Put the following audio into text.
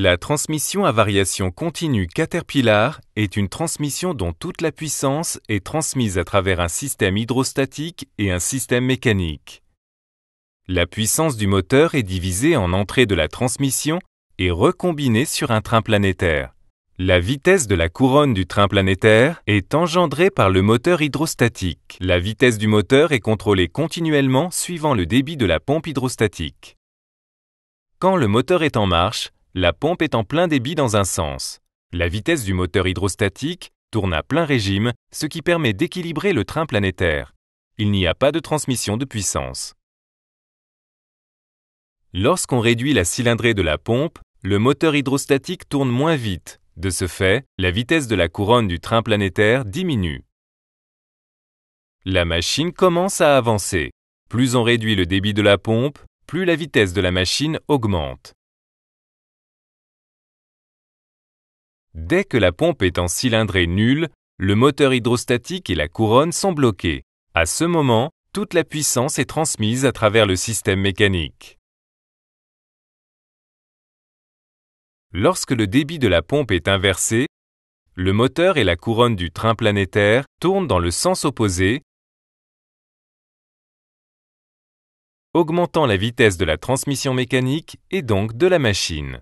La transmission à variation continue Caterpillar est une transmission dont toute la puissance est transmise à travers un système hydrostatique et un système mécanique. La puissance du moteur est divisée en entrée de la transmission et recombinée sur un train planétaire. La vitesse de la couronne du train planétaire est engendrée par le moteur hydrostatique. La vitesse du moteur est contrôlée continuellement suivant le débit de la pompe hydrostatique. Quand le moteur est en marche, la pompe est en plein débit dans un sens. La vitesse du moteur hydrostatique tourne à plein régime, ce qui permet d'équilibrer le train planétaire. Il n'y a pas de transmission de puissance. Lorsqu'on réduit la cylindrée de la pompe, le moteur hydrostatique tourne moins vite. De ce fait, la vitesse de la couronne du train planétaire diminue. La machine commence à avancer. Plus on réduit le débit de la pompe, plus la vitesse de la machine augmente. Dès que la pompe est en cylindrée nulle, le moteur hydrostatique et la couronne sont bloqués. À ce moment, toute la puissance est transmise à travers le système mécanique. Lorsque le débit de la pompe est inversé, le moteur et la couronne du train planétaire tournent dans le sens opposé, augmentant la vitesse de la transmission mécanique et donc de la machine.